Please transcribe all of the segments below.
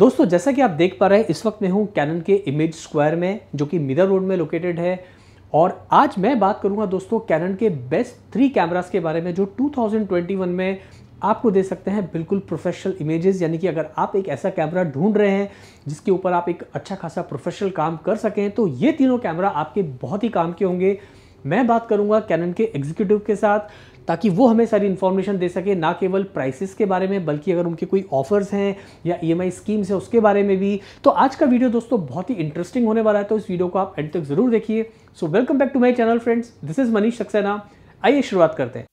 दोस्तों जैसा कि आप देख पा रहे हैं इस वक्त मैं हूं कैनन के इमेज स्क्वायर में जो कि मिदर रोड में लोकेटेड है और आज मैं बात करूंगा दोस्तों कैनन के बेस्ट थ्री कैमरास के बारे में जो 2021 में आपको दे सकते हैं बिल्कुल प्रोफेशनल इमेजेस यानी कि अगर आप एक ऐसा कैमरा ढूंढ रहे हैं जिसके ऊपर आप एक अच्छा खासा प्रोफेशनल काम कर सकें तो ये तीनों कैमरा आपके बहुत ही काम के होंगे मैं बात करूंगा कैनन के एग्जीक्यूटिव के साथ ताकि वो हमें सारी इन्फॉर्मेशन दे सके ना केवल प्राइसेस के बारे में बल्कि अगर उनके कोई ऑफर्स हैं या ई स्कीम्स हैं उसके बारे में भी तो आज का वीडियो दोस्तों बहुत ही इंटरेस्टिंग होने वाला है तो इस वीडियो को आप एंड तक जरूर देखिए so welcome back to my channel friends this is Manish Saxena आइए शुरुआत करते हैं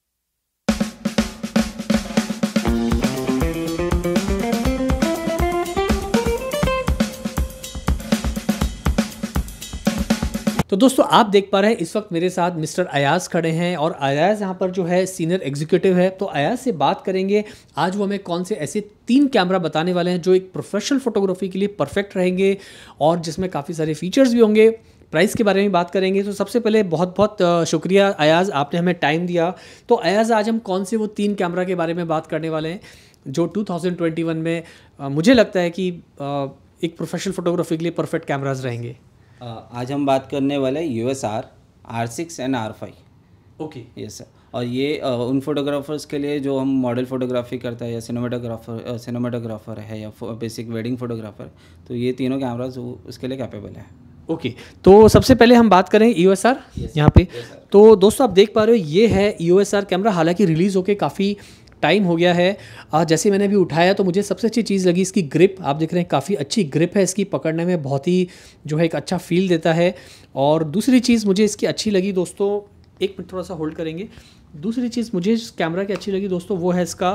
तो दोस्तों आप देख पा रहे हैं इस वक्त मेरे साथ मिस्टर अयाज खड़े हैं और अयाज यहाँ पर जो है सीनियर एग्जीक्यूटिव है तो अयाज से बात करेंगे आज वो हमें कौन से ऐसे तीन कैमरा बताने वाले हैं जो एक प्रोफेशनल फोटोग्राफी के लिए परफेक्ट रहेंगे और जिसमें काफ़ी सारे फीचर्स भी होंगे प्राइस के बारे में बात करेंगे तो सबसे पहले बहुत बहुत शुक्रिया अयाज आपने हमें टाइम दिया तो अयाज आज हम कौन से वो तीन कैमरा के बारे में बात करने वाले हैं जो 2021 में मुझे लगता है कि एक प्रोफेशनल फोटोग्राफी के लिए परफेक्ट कैमराज रहेंगे आज हम बात करने वाले U S R R six and R five okay yes sir और ये उन फोटोग्राफर्स के लिए जो हम मॉडल फोटोग्राफी करता है या सिनेमाटोग्राफर सिनेमाटोग्राफर है या बेसिक वेडिंग फोटोग्राफर तो ये तीनों कैमराज उसके लिए कैपेबल है ओके okay, तो सबसे पहले हम बात करें यू एस आर यहाँ पे yes, तो दोस्तों आप देख पा रहे हो ये है यू एस आर कैमरा हालांकि रिलीज़ होकर काफ़ी टाइम हो गया है जैसे मैंने अभी उठाया तो मुझे सबसे अच्छी चीज़ लगी इसकी ग्रिप आप देख रहे हैं काफ़ी अच्छी ग्रिप है इसकी पकड़ने में बहुत ही जो है एक अच्छा फील देता है और दूसरी चीज़ मुझे इसकी अच्छी लगी दोस्तों एक मिनट थोड़ा सा होल्ड करेंगे दूसरी चीज़ मुझे इस कैमरा की अच्छी लगी दोस्तों वो है इसका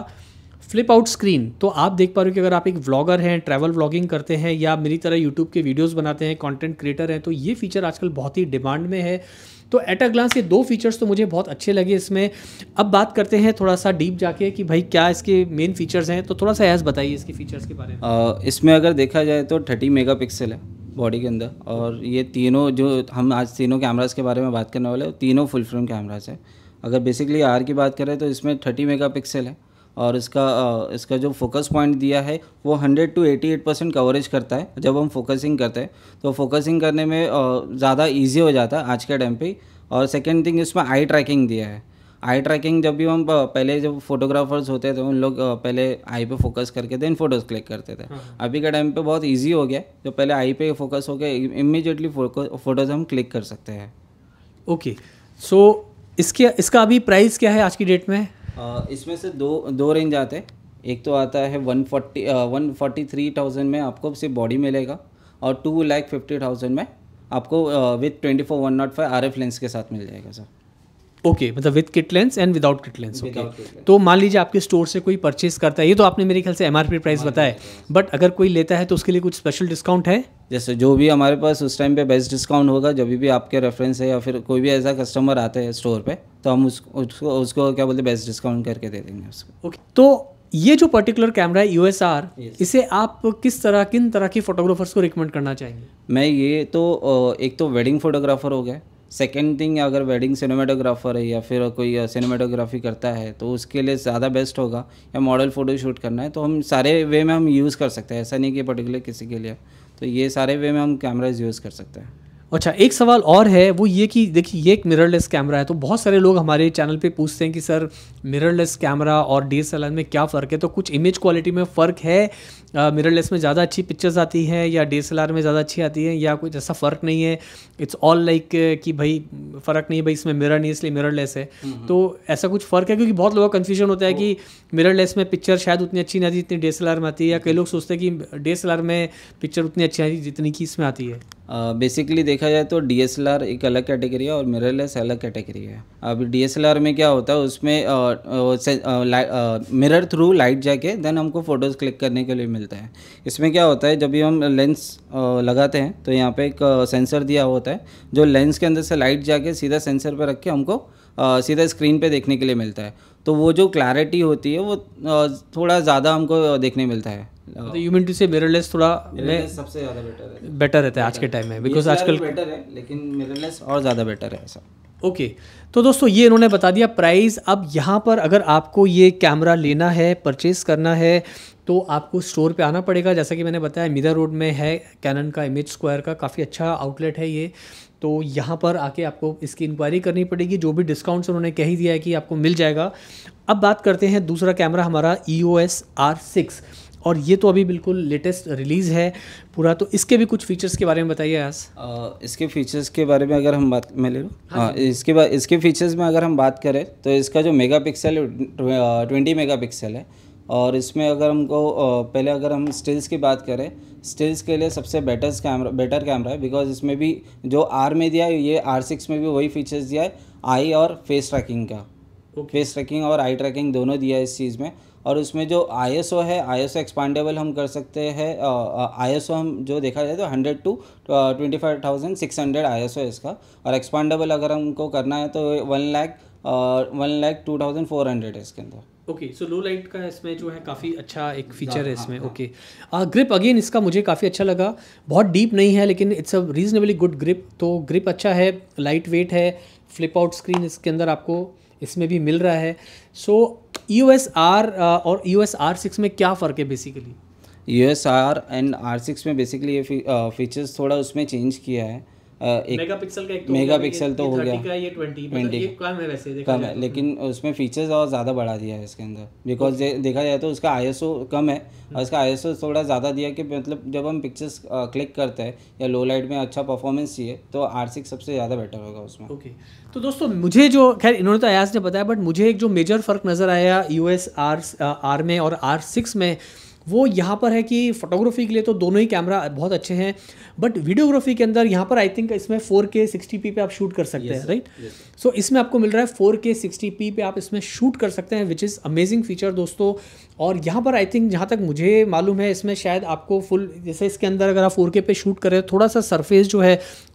फ्लिप आउट स्क्रीन तो आप देख पा रहे हो कि अगर आप एक व्लॉगर हैं ट्रैवल व्लॉगिंग करते हैं या मेरी तरह यूट्यूब के वीडियोस बनाते हैं कंटेंट क्रिएटर हैं तो ये फीचर आजकल बहुत ही डिमांड में है तो एट अ ग्लांस ये दो फीचर्स तो मुझे बहुत अच्छे लगे इसमें अब बात करते हैं थोड़ा सा डीप जाके कि भाई क्या इसके मेन फीचर्स हैं तो थोड़ा सा ऐस बताइए इसके फीचर्स के बारे में आ, इसमें अगर देखा जाए तो थर्टी मेगा है बॉडी के अंदर और ये तीनों जो हम आज तीनों कैमराज के बारे में बात करने वाले तीनों फुल फ्रेम कैमराज हैं अगर बेसिकली आर की बात करें तो इसमें थर्टी मेगा है और इसका इसका जो फोकस पॉइंट दिया है वो 100 टू 88 परसेंट कवरेज करता है जब हम फोकसिंग करते हैं तो फोकसिंग करने में ज़्यादा ईजी हो जाता है आज के टाइम पर और सेकेंड थिंग इसमें आई ट्रैकिंग दिया है आई ट्रैकिंग जब भी हम पहले जब फोटोग्राफर्स होते थे उन लोग पहले आई पे फोकस करके देन फोटोज क्लिक करते थे हाँ, हाँ। अभी के टाइम पे बहुत इजी हो गया जो पहले आई पे फोकस हो गया इमिजिएटली फोटोज हम क्लिक कर सकते हैं ओके सो इसके इसका अभी प्राइस क्या है आज की डेट में इसमें से दो दो रेंज आते हैं एक तो आता है one forty one forty three thousand में आपको सिर्फ बॉडी मिलेगा और टू लैख फिफ्टी थाउजेंड में आपको with twenty four one not five R F lens के साथ मिल जाएगा सर ओके मतलब with kit lens and without kit lens okay तो मान लीजिए आपके स्टोर से कोई परचेज करता है ये तो आपने मेरे ख्याल से एम प्राइस बताया बट अगर कोई लेता है तो उसके लिए कुछ स्पेशल डिस्काउंट है जैसे जो भी हमारे पास उस टाइम पे बेस्ट डिस्काउंट होगा जब भी आपके रेफरेंस है या फिर कोई भी ऐसा कस्टमर आता है स्टोर पे तो हम उस, उसको उसको क्या बोलते हैं बेस्ट डिस्काउंट करके दे देंगे उसको ओके तो ये जो particular camera U U S आर इसे आप किस तरह किन तरह की फोटोग्राफर्स को रिकमेंड करना चाहेंगे मैं ये तो एक तो वेडिंग फोटोग्राफर हो गया सेकेंड थिंग अगर वेडिंग सिनेमाटोग्राफर है या फिर कोई सिनेमाटोग्राफी करता है तो उसके लिए ज़्यादा बेस्ट होगा या मॉडल फ़ोटो शूट करना है तो हम सारे वे में हम यूज़ कर सकते हैं ऐसा नहीं कि पर्टिकुलर किसी के लिए तो ये सारे वे में हम कैमराज यूज़ कर सकते हैं अच्छा एक सवाल और है वो ये कि देखिए ये एक मिररलेस कैमरा है तो बहुत सारे लोग हमारे चैनल पे पूछते हैं कि सर मिररलेस कैमरा और डी में क्या फ़र्क है तो कुछ इमेज क्वालिटी में फ़र्क है मिररलेस में ज़्यादा अच्छी पिक्चर्स आती हैं या डी में ज़्यादा अच्छी आती है या कुछ ऐसा फ़र्क नहीं है इट्स ऑल लाइक कि भाई फ़र्क नहीं है भाई इसमें मिरर नहीं इसलिए मिररलेस है हम्म, हम्म। तो ऐसा कुछ फ़र्क है क्योंकि बहुत लोगों का कन्फ्यूजन होता है तो कि मिररलेस में पिक्चर शायद उतनी अच्छी नहीं आती जितनी डी में आती है या कई हम्म। लोग सोचते हैं कि डी में पिक्चर उतनी अच्छी आती जितनी कि इसमें आती है बेसिकली देखा जाए तो डी एक अलग कैटेगरी है और मिररलेस अलग कैटेगरी है अब डी में क्या होता है उसमें मिरर थ्रू लाइट जाके देन हमको फ़ोटोज़ क्लिक करने के लिए मिलता है इसमें क्या होता है जब भी हम लेंस लगाते हैं तो यहाँ पे एक सेंसर दिया होता है जो लेंस के अंदर से लाइट जाके सीधा सेंसर पर रख के हमको सीधा स्क्रीन पर देखने के लिए मिलता है तो वो जो क्लैरिटी होती है वो थोड़ा ज़्यादा हमको देखने मिलता है हाँ। तो यू से मिररलेस थोड़ा मैं सबसे ज़्यादा बेटर है बेटर रहता है आज के टाइम में बिकॉज आजकल बेटर है लेकिन मिररलेस और ज़्यादा बेटर है ऐसा ओके okay. तो दोस्तों ये इन्होंने बता दिया प्राइस अब यहाँ पर अगर आपको ये कैमरा लेना है परचेज़ करना है तो आपको स्टोर पे आना पड़ेगा जैसा कि मैंने बताया मीरा रोड में है कैनन का इमेज स्क्वायर का काफ़ी अच्छा आउटलेट है ये तो यहाँ पर आके आपको इसकी इंक्वायरी करनी पड़ेगी जो भी डिस्काउंट्स उन्होंने कह ही दिया है कि आपको मिल जाएगा अब बात करते हैं दूसरा कैमरा हमारा E O S R six और ये तो अभी बिल्कुल लेटेस्ट रिलीज़ है पूरा तो इसके भी कुछ फीचर्स के बारे में बताइए आज इसके फीचर्स के बारे में अगर हम बात मैं ले लूँ हाँ, हाँ इसके बाद इसके फीचर्स में अगर हम बात करें तो इसका जो mega megapixel twenty mega pixel है और इसमें अगर हमको पहले अगर हम स्टिल्स की बात करें स्टिल्स के लिए सबसे बेटर कैमरा बेटर कैमरा है बिकॉज इसमें भी जो आर में दिया है ये आर सिक्स में भी वही फीचर्स दिया है आई और फेस ट्रैकिंग का फेस ट्रैकिंग और आई ट्रैकिंग दोनों दिया है इस चीज़ में और उसमें जो आई है आई एक्सपांडेबल हम कर सकते हैं आई एस हम जो देखा जाए तो hundred two twenty five thousand six hundred आई इसका और एक्सपांडेबल अगर हमको करना है तो one lakh one lakh two thousand four hundred है इसके अंदर ओके सो लो लाइट का इसमें जो है काफ़ी अच्छा एक फीचर हाँ, है हाँ, इसमें हाँ। ओके ग्रिप अगेन इसका मुझे काफ़ी अच्छा लगा बहुत डीप नहीं है लेकिन it's a reasonably good grip तो ग्रिप अच्छा है लाइट वेट है फ्लिप आउट स्क्रीन इसके अंदर आपको इसमें भी मिल रहा है सो यू एस आर और यू एस आर सिक्स में क्या फ़र्क है basically U S R and R six में बेसिकली ये फीचर्स uh, थोड़ा उसमें चेंज किया है एक मेगापिक्सल तो हो गया तो का मतलब कम है तो। लेकिन उसमें फीचर्स और ज़्यादा बढ़ा दिया है इसके अंदर बिकॉज देखा जाए तो उसका आई कम है हम्म। और इसका आई थोड़ा ज़्यादा दिया कि मतलब जब हम पिक्चर्स क्लिक करते हैं या लो लाइट में अच्छा परफॉर्मेंस चाहिए तो आर सबसे ज़्यादा बेटर होगा उसमें ओके तो दोस्तों मुझे जो खैर इन्होंने तो आयास ने बताया बट मुझे एक जो मेजर फ़र्क नज़र आया यू एस आर आर में और आर सिक्स में वो यहाँ पर है कि फोटोग्राफी के लिए तो दोनों ही कैमरा बहुत अच्छे हैं बट वीडियोग्राफी के अंदर यहाँ पर आई थिंक इसमें फोर के सिक्सटी पी पे आप शूट कर सकते हैं राइट सो इसमें आपको मिल रहा है फोर के सिक्सटी पी पे आप इसमें शूट कर सकते हैं विच इज़ अमेजिंग फीचर दोस्तों और यहाँ पर आई थिंक जहाँ तक मुझे मालूम है इसमें शायद आपको फुल जैसे इसके अंदर अगर आप फोर के पे शूट करें थोड़ा सा सरफेस जो है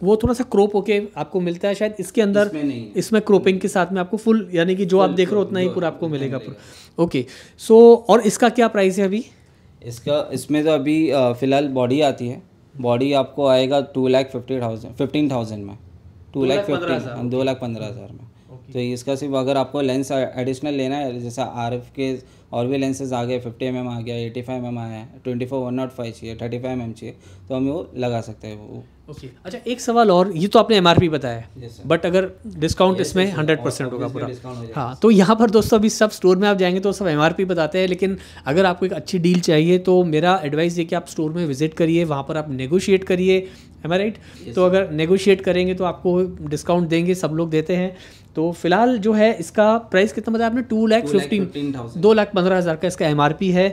वो थोड़ा सा क्रोप होके आपको मिलता है शायद इसके अंदर इसमें, इसमें क्रोपिंग के साथ में आपको फुल यानी कि जो आप देख रहे हो उतना ही पूरा आपको मिलेगा पूरा ओके सो और इसका क्या प्राइस है अभी इसका इसमें तो अभी फ़िलहाल बॉडी आती है बॉडी आपको आएगा two lakh fifty thousand fifteen thousand में टू लाख फिफ्टी दो लाख पंद्रह हज़ार में तो इसका सिर्फ अगर आपको लेंस एडिशनल लेना है जैसा आर एफ के और भी लेंसेज आ गए फिफ्टी एम एम आ गया एटी फाइव एम आया twenty four one not five चाहिए थर्टी फाइव एम चाहिए तो हम वो लगा सकते हैं वो ओके okay. अच्छा एक सवाल और ये तो आपने एम आर पी बताया है yes, बट अगर डिस्काउंट yes, इसमें हंड्रेड परसेंट होगा पूरा हाँ तो यहाँ पर दोस्तों अभी सब स्टोर में आप जाएंगे तो सब एम आर पी बताते हैं लेकिन अगर आपको एक अच्छी डील चाहिए तो मेरा एडवाइस ये कि आप स्टोर में विजिट करिए वहाँ पर आप नेगोशिएट करिए एम राइट तो अगर नेगोशिएट करेंगे तो आपको डिस्काउंट देंगे सब लोग देते हैं तो फिलहाल जो है इसका प्राइस कितना बताया आपने टू लैख फिफ्टीन दो लाख पंद्रह हज़ार का इसका एम है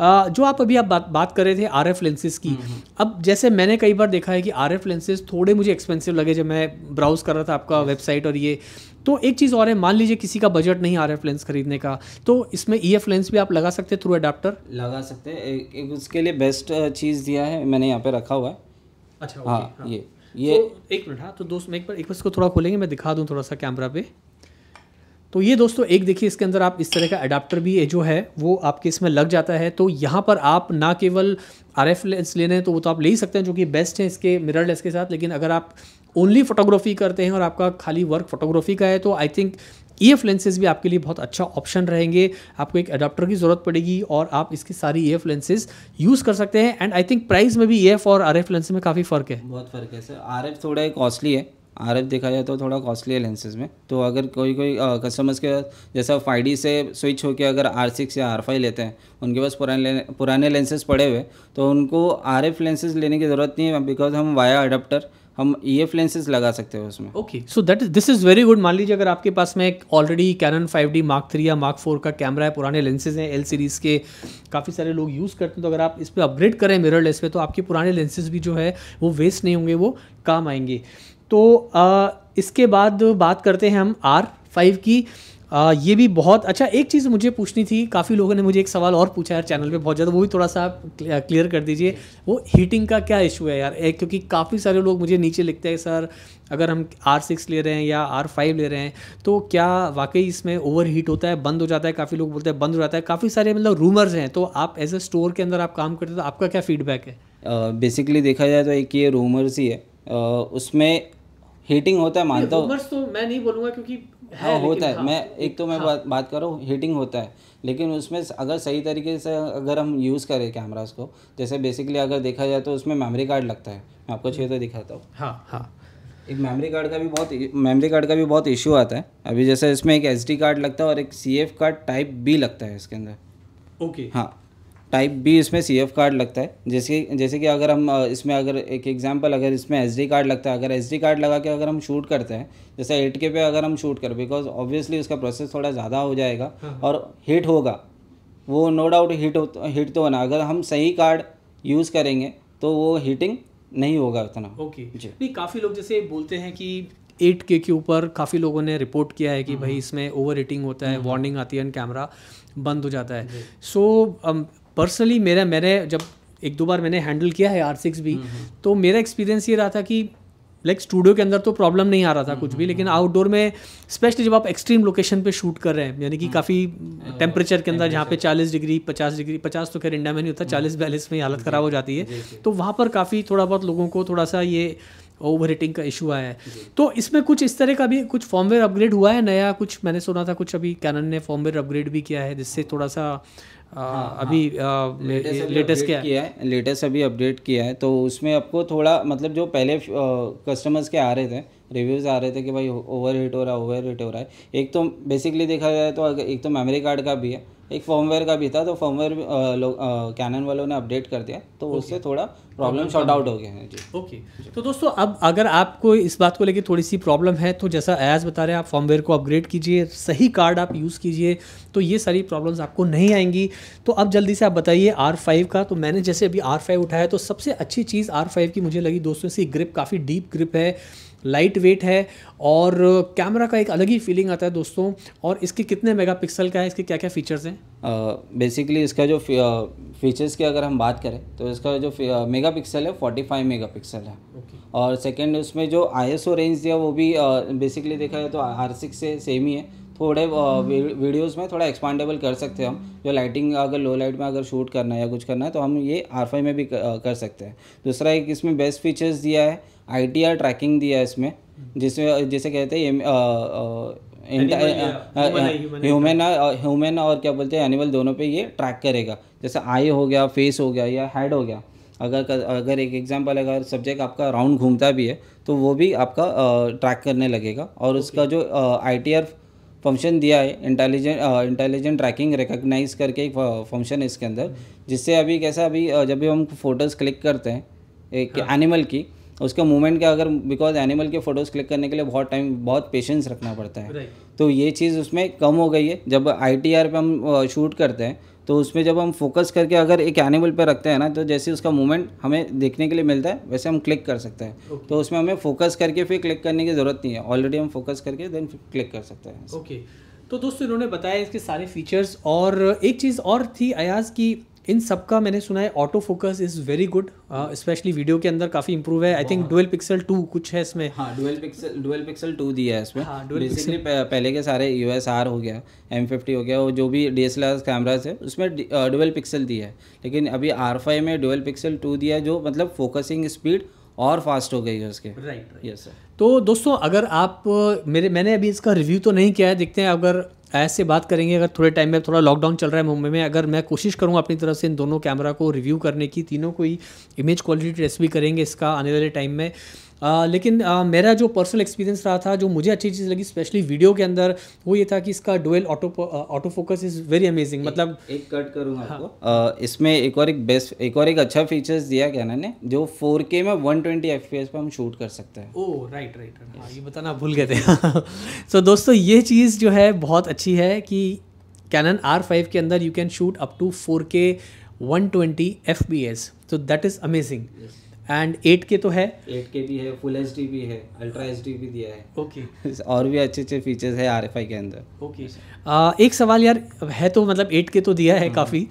आ, जो आप अभी आप बात बात कर रहे थे आर एफ लेंसेज की हम्म, हम्म। अब जैसे मैंने कई बार देखा है कि आर एफ लेंसेज थोड़े मुझे एक्सपेंसिव लगे जब मैं ब्राउज़ कर रहा था आपका वेबसाइट और ये तो एक चीज़ और है मान लीजिए किसी का बजट नहीं आर एफ लेंस खरीदने का तो इसमें ई एफ लेंस भी आप लगा सकते हैं थ्रू अडाप्टर लगा सकते हैं उसके लिए बेस्ट चीज़ दिया है मैंने यहाँ पे रखा हुआ है अच्छा हाँ, हाँ। ये ये तो एक मिनट हाँ तो दोस्त मैं एक बार एक बार इसको थोड़ा खोलेंगे मैं दिखा दूँ थोड़ा सा कैमरा पे तो ये दोस्तों एक देखिए इसके अंदर आप इस तरह का अडाप्टर भी जो है वो आपके इसमें लग जाता है तो यहाँ पर आप ना केवल आर एफ लेंस लेने हैं तो वो तो आप ले ही सकते हैं जो कि बेस्ट है इसके मिरर लेंस के साथ लेकिन अगर आप ओनली फोटोग्राफी करते हैं और आपका खाली वर्क फोटोग्राफी का है तो आई थिंक एफ लेंसेज भी आपके लिए बहुत अच्छा ऑप्शन रहेंगे आपको एक अडाप्टर की ज़रूरत पड़ेगी और आप इसकी सारी एफ लेंसेज यूज़ कर सकते हैं एंड आई थिंक प्राइस में भी एफ e और आर एफ लेंस में काफ़ी फ़र्क है बहुत फ़र्क है सर एफ थोड़ा कॉस्टली है आर एफ देखा जाए तो थोड़ा कॉस्टली है लेंसेज में तो अगर कोई कोई कस्टमर्स के जैसा फाइव से स्विच होकर अगर आर सिक्स या आर फाइव लेते हैं उनके पास पुराने पुराने लेंसेज पड़े हुए तो उनको आर एफ लेंसेज लेने की ज़रूरत नहीं है बिकॉज हम वाया अडाप्टर हम ई एफ लेंसेज लगा सकते हैं उसमें okay so that is this is very good मान लीजिए अगर आपके पास में एक already Canon five D Mark three या मार्क फोर का कैमरा है पुराने लेंसेज हैं एल सीरीज़ के काफ़ी सारे लोग यूज़ करते हैं तो अगर आप इस पर अपग्रेड करें मिरर लेस पे तो आपके पुराने लेंसेज भी जो है वो वेस्ट नहीं होंगे वो काम आएंगे तो आ, इसके बाद बात करते हैं हम आर फाइव की आ, ये भी बहुत अच्छा एक चीज़ मुझे पूछनी थी काफ़ी लोगों ने मुझे एक सवाल और पूछा यार चैनल पे बहुत ज़्यादा वो भी थोड़ा सा आप क्लियर कर दीजिए वो हीटिंग का क्या इशू है यार एक क्योंकि काफ़ी सारे लोग मुझे नीचे लिखते हैं सर अगर हम आर सिक्स ले रहे हैं या आर फाइव ले रहे हैं तो क्या वाकई इसमें ओवर हीट होता है बंद हो जाता है काफ़ी लोग बोलते हैं बंद हो जाता है काफ़ी सारे मतलब रूमर्स हैं तो आप एज ए स्टोर के अंदर आप काम करते हो तो आपका क्या फीडबैक है बेसिकली देखा जाए तो एक ये रूमर्स ही है उसमें हीटिंग होता है मानता हूँ तो मैं नहीं बोलूँगा क्योंकि हाँ, होता है हाँ, मैं एक तो मैं हाँ, बात बात हीटिंग होता है लेकिन उसमें अगर सही तरीके से अगर हम यूज़ करें कैमराज को जैसे बेसिकली अगर देखा जाए तो उसमें मेमोरी कार्ड लगता है मैं आपको छः तो दिखाता हूँ हाँ हाँ एक मेमोरी कार्ड का भी बहुत मेमोरी कार्ड का भी बहुत इशू आता है अभी जैसे इसमें एक एस कार्ड लगता है और एक सी कार्ड टाइप बी लगता है इसके अंदर ओके हाँ टाइप बी इसमें सी एफ कार्ड लगता है जैसे जैसे कि अगर हम इसमें अगर एक एग्जांपल अगर इसमें एस डी कार्ड लगता है अगर एस डी कार्ड लगा के अगर हम शूट करते हैं जैसे एट के पे अगर हम शूट करें बिकॉज ऑब्वियसली उसका प्रोसेस थोड़ा ज़्यादा हो जाएगा हाँ, हाँ। और हिट होगा वो नो डाउट हिट हो हिट तो होना अगर हम सही कार्ड यूज़ करेंगे तो वो हीटिंग नहीं होगा उतना ओके जी नहीं काफ़ी लोग जैसे बोलते हैं कि एट के के ऊपर काफ़ी लोगों ने रिपोर्ट किया है कि हाँ, भाई इसमें ओवर हीटिंग होता है वार्निंग आती है एंड कैमरा बंद हो जाता है सो पर्सनली मेरा मैंने जब एक दो बार मैंने हैंडल किया है आर सिक्स भी हम्म, हम्म। तो मेरा एक्सपीरियंस ये रहा था कि लाइक स्टूडियो के अंदर तो प्रॉब्लम नहीं आ रहा था हम्म, कुछ भी लेकिन आउटडोर में स्पेशली जब आप एक्सट्रीम लोकेशन पे शूट कर रहे हैं यानी कि काफ़ी टेम्परेचर के अंदर जहाँ पे 40 डिग्री 50 डिग्री 50 तो खैर इंडिया में नहीं होता चालीस बयालीस में हालत ख़राब हो जाती है तो वहाँ पर काफ़ी थोड़ा बहुत लोगों को थोड़ा सा ये ओवर हीटिंग का इशू आया है तो इसमें कुछ इस तरह का भी कुछ फॉर्मवेयर अपग्रेड हुआ है नया कुछ मैंने सुना था कुछ अभी कैनन ने फॉर्मवेयर अपग्रेड भी किया है जिससे थोड़ा सा हाँ, हाँ, हाँ, अभी लेटेस्ट क्या किया है लेटेस्ट अभी अपडेट किया है तो उसमें आपको थोड़ा मतलब जो पहले कस्टमर्स के आ रहे थे रिव्यूज़ आ रहे थे कि भाई ओवर हीट हो रहा है ओवर हो रहा है एक तो बेसिकली देखा जाए तो एक तो मेमोरी कार्ड का भी है एक फॉर्मवेयर का भी था तो फॉर्मवेयर कैनन वालों ने अपडेट कर दिया तो उससे थोड़ा प्रॉब्लम शॉर्ट आउट हो गया है जी ओके तो दोस्तों अब अगर आपको इस बात को लेकर थोड़ी सी प्रॉब्लम है तो जैसा एज बता रहे हैं आप फॉर्मवेयर को अपग्रेड कीजिए सही कार्ड आप यूज़ कीजिए तो ये सारी प्रॉब्लम्स आपको नहीं आएंगी तो अब जल्दी से आप बताइए आर फाइव का तो मैंने जैसे अभी आर फाइव उठाया तो सबसे अच्छी चीज़ आर फाइव की मुझे लगी दोस्तों इसकी ग्रिप काफ़ी डीप ग्रिप है लाइट वेट है और कैमरा का एक अलग ही फीलिंग आता है दोस्तों और इसके कितने मेगापिक्सल का है इसके क्या क्या फ़ीचर्स हैं बेसिकली इसका जो फीचर्स की अगर हम बात करें तो इसका जो मेगा पिक्सल है फोर्टी फाइव मेगा पिक्सल है okay. और सेकेंड उसमें जो आई एस ओ रेंज दिया वो भी बेसिकली uh, देखा जाए तो आर सिक्स से सेम ही है थोड़े वीडियोस में थोड़ा एक्सपांडेबल कर सकते हैं हम जो लाइटिंग अगर लो लाइट में अगर शूट करना है या कुछ करना है तो हम ये आर में भी कर सकते हैं दूसरा एक इसमें बेस्ट फीचर्स दिया है आई ट्रैकिंग दिया है इसमें जिसमें जिसे कहते हैं ह्यूमन ह्यूमन और क्या बोलते हैं एनिमल दोनों पे ये ट्रैक करेगा जैसे आई हो गया फेस हो गया या हेड हो गया अगर अगर एक एग्जांपल अगर सब्जेक्ट आपका राउंड घूमता भी है तो वो भी आपका ट्रैक करने लगेगा और okay. उसका जो आई टी आर फंक्शन दिया है इंटेलिजेंट इंटेलिजेंट ट्रैकिंग रिकग्नाइज करके एक फंक्शन है इसके अंदर जिससे अभी कैसा अभी जब भी हम फोटोज़ क्लिक करते हैं एक हाँ। एनिमल की उसका मूवमेंट का अगर बिकॉज एनिमल के फ़ोटोज़ क्लिक करने के लिए बहुत टाइम बहुत पेशेंस रखना पड़ता है तो ये चीज़ उसमें कम हो गई है जब आई टी आर पे हम शूट करते हैं तो उसमें जब हम फोकस करके अगर एक एनिमल पे रखते हैं ना तो जैसे उसका मूवमेंट हमें देखने के लिए मिलता है वैसे हम क्लिक कर सकते हैं okay. तो उसमें हमें फोकस करके फिर क्लिक करने की ज़रूरत नहीं है ऑलरेडी हम फोकस करके देन क्लिक कर सकते हैं ओके okay. तो दोस्तों इन्होंने बताया इसके सारे फीचर्स और एक चीज़ और थी अयाज की इन सब का मैंने सुना है auto focus is very good specially video के अंदर काफ़ी इंप्रूव है I think dual pixel two कुछ है इसमें हाँ dual pixel dual pixel two दिया है इसमें हाँ, पहले के सारे यू एस आर हो गया एम फिफ्टी हो गया वो जो भी D S L R cameras है उसमें डुअल पिक्सल uh, दिया है लेकिन अभी आर फाइव में डुअल पिक्सल टू दिया है जो मतलब फोकसिंग स्पीड और फास्ट हो गई है उसके राइट यस सर तो दोस्तों अगर आप मेरे मैंने अभी इसका रिव्यू तो नहीं किया है देखते हैं अगर ऐसे बात करेंगे अगर थोड़े टाइम में थोड़ा लॉकडाउन चल रहा है मुंबई में अगर मैं कोशिश करूँगा अपनी तरफ से इन दोनों कैमरा को रिव्यू करने की तीनों को ही इमेज क्वालिटी टेस्ट भी करेंगे इसका आने वाले टाइम में आ, लेकिन आ, मेरा जो पर्सनल एक्सपीरियंस रहा था जो मुझे अच्छी चीज़ लगी स्पेशली वीडियो के अंदर वो ये था कि इसका dual auto auto focus is very amazing मतलब एक कट करूँगा हाँ। आपको इसमें एक और एक बेस्ट एक और एक अच्छा फीचर्स दिया क्या ने जो फोर के में वन ट्वेंटी एफ पे हम शूट कर सकते हैं ओ राइट राइट हाँ ये बताना भूल गए थे सो दोस्तों ये चीज़ जो है बहुत अच्छी है कि कैनन आर फाइव के अंदर you can shoot up to four K one twenty F P S तो that is amazing and eight K तो है एट के भी है फुल एच डी भी है अल्ट्रा एच डी भी दिया है ओके okay. और भी अच्छे अच्छे फीचर्स है आर एफ आई के अंदर ओके okay. uh, एक सवाल यार है तो मतलब एट के तो दिया है काफ़ी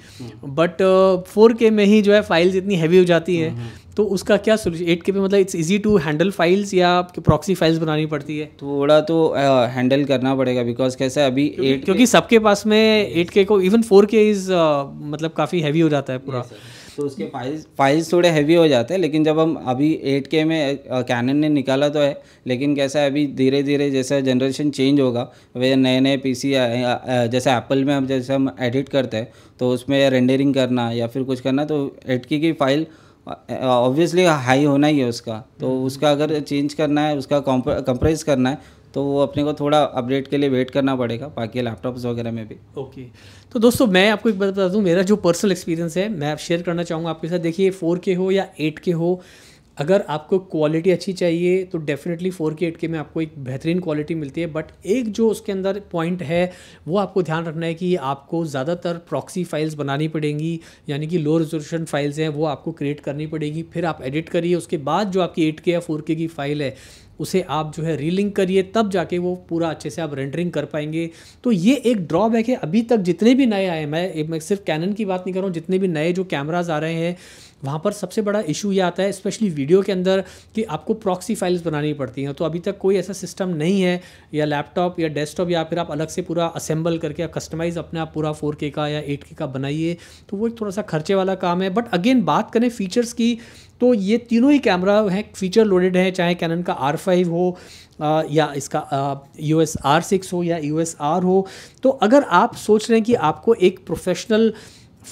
बट फोर के में ही जो है फाइल्स इतनी हैवी हो जाती है हम्म, हम्म। तो उसका क्या सोल्यूशन एट के पे मतलब it's easy to handle files या आपके प्रॉक्सी फाइल्स बनानी पड़ती है थोड़ा तो हैंडल uh, करना पड़ेगा बिकॉज कैसा है अभी एट क्योंकि सबके पास में एट के को इवन फोर के इज़ मतलब काफ़ी हैवी हो जाता है पूरा yes, तो उसके फाइल्स हम्म। फाइल्स थोड़े हैवी हो जाते हैं लेकिन जब हम अभी एट के में कैनन ने निकाला तो है लेकिन कैसा है अभी धीरे धीरे जैसा जनरेशन चेंज होगा वे नए नए पीसी जैसे एप्पल में हम जैसे हम एडिट करते हैं तो उसमें रेंडरिंग करना या फिर कुछ करना तो एट के की फाइल ऑब्वियसली हाई होना ही है उसका तो हम्म। उसका अगर चेंज करना है उसका कंप्रेस करना है तो वो अपने को थोड़ा अपडेट के लिए वेट करना पड़ेगा बाकी लैपटॉप्स वगैरह में भी ओके okay. तो दोस्तों मैं आपको एक बात बता दूँ मेरा जो पर्सनल एक्सपीरियंस है मैं आप शेयर करना चाहूँगा आपके साथ देखिए फोर के हो या एट के हो अगर आपको क्वालिटी अच्छी चाहिए तो डेफिनेटली फोर के एट के में आपको एक बेहतरीन क्वालिटी मिलती है बट एक जो उसके अंदर पॉइंट है वो आपको ध्यान रखना है कि आपको ज़्यादातर प्रॉक्सी फाइल्स बनानी पड़ेंगी यानी कि लो रेजोल्यूशन फाइल्स हैं वो आपको क्रिएट करनी पड़ेगी फिर आप एडिट करिए उसके बाद जो आपकी एट के या फोर के की फ़ाइल है उसे आप जो है रीलिंक करिए तब जाके वो पूरा अच्छे से आप रेंडरिंग कर पाएंगे तो ये एक ड्रॉबैक है अभी तक जितने भी नए आए मैं मैं सिर्फ कैनन की बात नहीं कर रहा हूँ जितने भी नए जो कैमराज आ रहे हैं वहाँ पर सबसे बड़ा इशू ये आता है स्पेशली वीडियो के अंदर कि आपको प्रॉक्सी फाइल्स बनानी पड़ती हैं तो अभी तक कोई ऐसा सिस्टम नहीं है या लैपटॉप या डेस्कटॉप या फिर आप अलग से पूरा असेंबल करके कस्टमाइज़ अपने आप पूरा फोर का या एट का बनाइए तो वो एक थोड़ा सा खर्चे वाला काम है बट अगेन बात करें फीचर्स की तो ये तीनों ही कैमरा हैं फीचर लोडेड हैं चाहे कैनन का आर फाइव हो आ, या इसका यू एस आर सिक्स हो या यू एस आर हो तो अगर आप सोच रहे हैं कि आपको एक प्रोफेशनल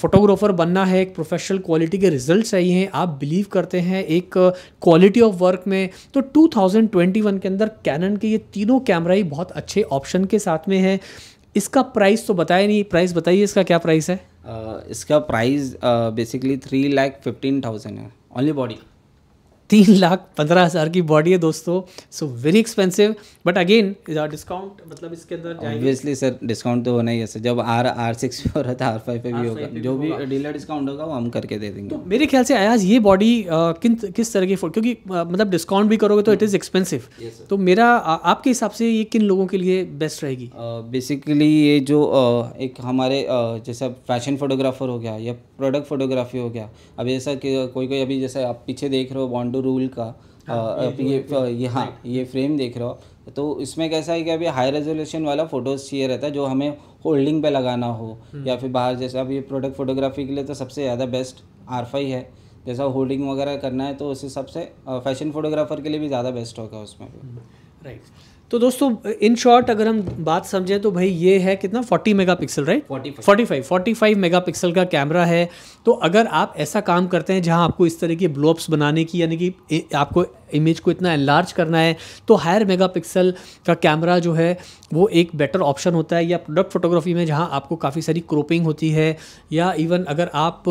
फोटोग्राफर बनना है एक प्रोफेशनल क्वालिटी के रिजल्ट चाहिए हैं आप बिलीव करते हैं एक क्वालिटी ऑफ वर्क में तो 2021 के अंदर कैनन के ये तीनों कैमरा ही बहुत अच्छे ऑप्शन के साथ में है इसका प्राइस तो बताया नहीं प्राइस बताइए इसका क्या प्राइस है uh, इसका price basically three lakh fifteen thousand है ओनली बॉडी तीन लाख पंद्रह हज़ार की बॉडी है दोस्तों so very expensive but again discount मतलब इसके अंदर ऑब्वियसली सर डिस्काउंट तो होना ही है सर जब आर आर सिक्स भी हो रहा था आर फाइव पे भी होगा जो भी डीलर डिस्काउंट होगा वो हम करके दे देंगे तो मेरे ख्याल से आयाज ये बॉडी किन किस तरह की क्योंकि मतलब डिस्काउंट भी करोगे तो इट इज़ एक्सपेंसिव तो मेरा आपके हिसाब से ये किन लोगों के लिए बेस्ट रहेगी बेसिकली ये जो एक हमारे जैसा फैशन फोटोग्राफर हो गया या प्रोडक्ट फोटोग्राफी हो गया अब जैसा कि कोई कोई अभी जैसे आप पीछे देख रहे हो बॉन्ड कोमोडो रूल का हाँ, ये ये हाँ ये फ्रेम देख रहे हो तो इसमें कैसा है कि अभी हाई रेजोल्यूशन वाला फोटोज चाहिए रहता है जो हमें होल्डिंग पे लगाना हो हम्म। या फिर बाहर जैसे अब ये प्रोडक्ट फोटोग्राफी के लिए तो सबसे ज़्यादा बेस्ट आर है जैसा होल्डिंग वगैरह करना है तो उस हिसाब से फैशन फोटोग्राफर के लिए भी ज़्यादा बेस्ट होगा उसमें भी राइट हम्म, तो दोस्तों इन शॉर्ट अगर हम बात समझें तो भाई ये है कितना 40 मेगापिक्सल राइट 45 45 मेगापिक्सल का कैमरा है तो अगर आप ऐसा काम करते हैं जहां आपको इस तरह की ब्लॉप्स बनाने की यानी कि आपको इमेज को इतना एनलार्ज करना है तो हायर मेगापिक्सल का कैमरा जो है वो एक बेटर ऑप्शन होता है या प्रोडक्ट फोटोग्राफी में जहाँ आपको काफ़ी सारी क्रोपिंग होती है या इवन अगर आप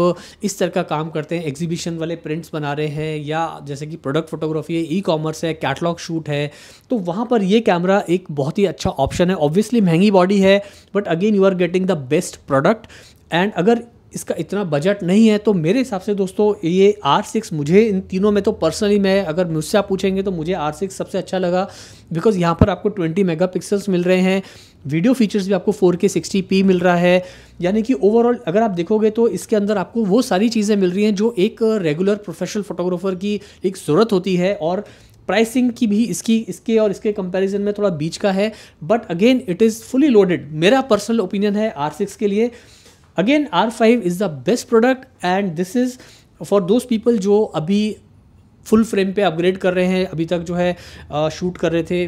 इस तरह का काम करते हैं एग्जीबिशन वाले प्रिंट्स बना रहे हैं या जैसे कि प्रोडक्ट फोटोग्राफी है ई कॉमर्स है कैटलॉग शूट है तो वहाँ पर ये कैमरा एक बहुत ही अच्छा ऑप्शन है ऑब्वियसली महंगी बॉडी है but again you are getting the best product and अगर इसका इतना बजट नहीं है तो मेरे हिसाब से दोस्तों ये आर सिक्स मुझे इन तीनों में तो पर्सनली मैं अगर मुझसे आप पूछेंगे तो मुझे आर सिक्स सबसे अच्छा लगा बिकॉज यहाँ पर आपको ट्वेंटी मेगा मिल रहे हैं वीडियो फीचर्स भी आपको फोर के सिक्सटी पी मिल रहा है यानी कि ओवरऑल अगर आप देखोगे तो इसके अंदर आपको वो सारी चीज़ें मिल रही हैं जो एक रेगुलर प्रोफेशनल फोटोग्राफर की एक ज़रूरत होती है और प्राइसिंग की भी इसकी इसके और इसके कंपैरिजन में थोड़ा बीच का है but again it is fully loaded मेरा पर्सनल ओपिनियन है आर सिक्स के लिए again R five is the best product and this is for those people जो अभी फुल फ्रेम पे अपग्रेड कर रहे हैं अभी तक जो है शूट कर रहे थे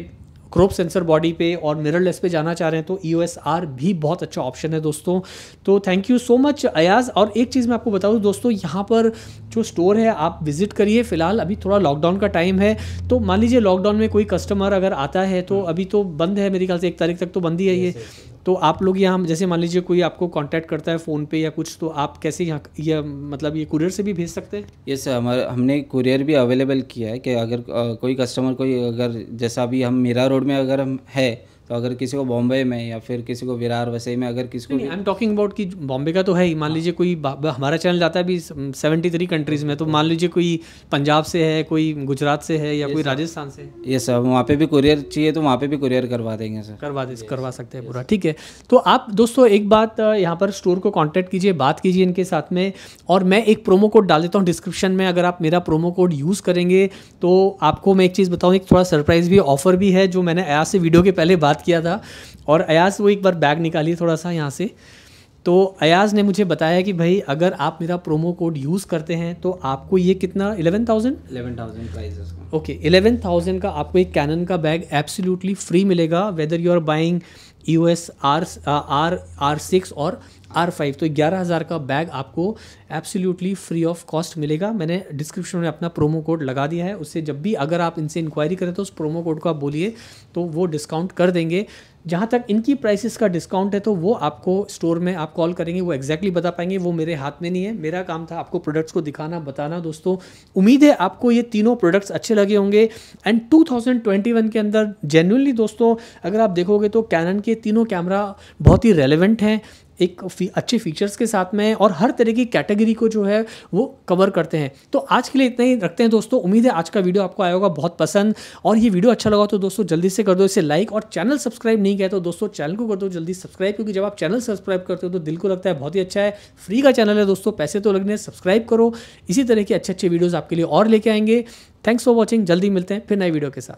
क्रोप सेंसर बॉडी पे और मिररलेस पे जाना चाह रहे हैं तो ई e आर भी बहुत अच्छा ऑप्शन है दोस्तों तो thank you so much Ayaz और एक चीज़ मैं आपको बता दूँ दोस्तों यहाँ पर जो स्टोर है आप विजिट करिए फिलहाल अभी थोड़ा लॉकडाउन का टाइम है तो मान लीजिए लॉकडाउन में कोई कस्टमर अगर आता है तो हम्म। अभी तो बंद है मेरे ख्याल से एक तारीख तक तो बंद ही है ये तो आप लोग यहाँ जैसे मान लीजिए कोई आपको कॉन्टैक्ट करता है फ़ोन पे या कुछ तो आप कैसे यहाँ यह मतलब ये कुरियर से भी भेज सकते हैं ये सर हमारे हमने कुरियर भी अवेलेबल किया है कि अगर कोई कस्टमर कोई अगर जैसा अभी हम मीरा रोड में अगर हम है तो अगर किसी को बॉम्बे में या फिर किसी को विरार वसई में अगर किसी को आई एम टॉकिंग अबाउट कि बॉम्बे का तो है ही मान लीजिए कोई हमारा चैनल जाता है अभी सेवेंटी थ्री कंट्रीज़ में तो हाँ। मान लीजिए कोई पंजाब से है कोई गुजरात से है या कोई राजस्थान से ये सर वहाँ पे भी कुरियर चाहिए तो वहाँ पे भी कुरियर करवा देंगे सर करवा दे करवा सकते हैं पूरा ठीक है तो आप दोस्तों एक बात यहाँ पर स्टोर को कॉन्टैक्ट कीजिए बात कीजिए इनके साथ में और मैं एक प्रोमो कोड डाल देता हूँ डिस्क्रिप्शन में अगर आप मेरा प्रोमो कोड यूज़ करेंगे तो आपको मैं एक चीज़ बताऊँ एक थोड़ा सरप्राइज़ भी ऑफर भी है जो मैंने आज से वीडियो के पहले बात बात किया था और अयाज वो एक बार बैग निकाली थोड़ा सा यहाँ से तो अयाज ने मुझे बताया कि भाई अगर आप मेरा प्रोमो कोड यूज़ करते हैं तो आपको ये कितना eleven thousand eleven thousand price okay eleven thousand का आपको एक कैनन का बैग एब्सोल्युटली फ्री मिलेगा whether you are buying U S R R R six और आर फाइव तो ग्यारह हज़ार का बैग आपको एब्सोल्युटली फ्री ऑफ कॉस्ट मिलेगा मैंने डिस्क्रिप्शन में अपना प्रोमो कोड लगा दिया है उससे जब भी अगर आप इनसे इंक्वायरी करें तो उस प्रोमो कोड को आप बोलिए तो वो डिस्काउंट कर देंगे जहाँ तक इनकी प्राइसेस का डिस्काउंट है तो वो आपको स्टोर में आप कॉल करेंगे वो एग्जैक्टली बता पाएंगे वो मेरे हाथ में नहीं है मेरा काम था आपको प्रोडक्ट्स को दिखाना बताना दोस्तों उम्मीद है आपको ये तीनों प्रोडक्ट्स अच्छे लगे होंगे एंड 2021 के अंदर जेन्यूनली दोस्तों अगर आप देखोगे तो कैनन के तीनों कैमरा बहुत ही रेलिवेंट हैं एक फी, अच्छे फीचर्स के साथ में और हर तरह की कैटेगरी को जो है वो कवर करते हैं तो आज के लिए इतना ही रखते हैं दोस्तों उम्मीद है आज का वीडियो आपको आया होगा बहुत पसंद और ये वीडियो अच्छा लगा तो दोस्तों जल्दी से कर दो इसे लाइक और चैनल सब्सक्राइब नहीं किया तो दोस्तों चैनल को कर दो जल्दी सब्सक्राइब क्योंकि जब आप चैनल सब्सक्राइब करते हो तो दिल को लगता है बहुत ही अच्छा है फ्री का चैनल है दोस्तों पैसे तो लगने सब्सक्राइब करो इसी तरह के अच्छे अच्छे वीडियोज़ आपके लिए और लेके आएंगे थैंक्स फॉर वॉचिंग जल्दी मिलते हैं फिर नए वीडियो के साथ